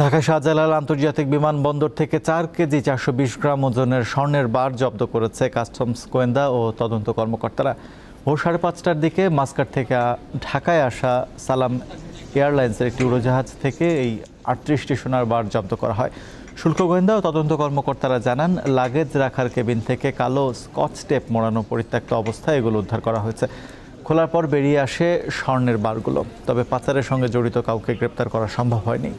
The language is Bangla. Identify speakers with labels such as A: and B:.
A: ঢাকা শাহজালাল আন্তর্জাতিক বিমানবন্দর থেকে চার কেজি চারশো বিশ গ্রাম ওজনের স্বর্ণের বার জব্দ করেছে কাস্টমস গোয়েন্দা ও তদন্ত কর্মকর্তারা ভোর সাড়ে পাঁচটার দিকে মাস্কার থেকে ঢাকায় আসা সালাম এয়ারলাইন্সের একটি উড়োজাহাজ থেকে এই আটত্রিশটি সোনার বার জব্দ করা হয় শুল্ক গোয়েন্দা ও তদন্ত কর্মকর্তারা জানান লাগেজ রাখার কেবিন থেকে কালো স্কচ টেপ মোড়ানো পরিত্যক্ত অবস্থায় এগুলো উদ্ধার করা হয়েছে খোলার পর বেরিয়ে আসে স্বর্ণের বারগুলো তবে পাচারের সঙ্গে জড়িত কাউকে গ্রেপ্তার করা সম্ভব হয়নি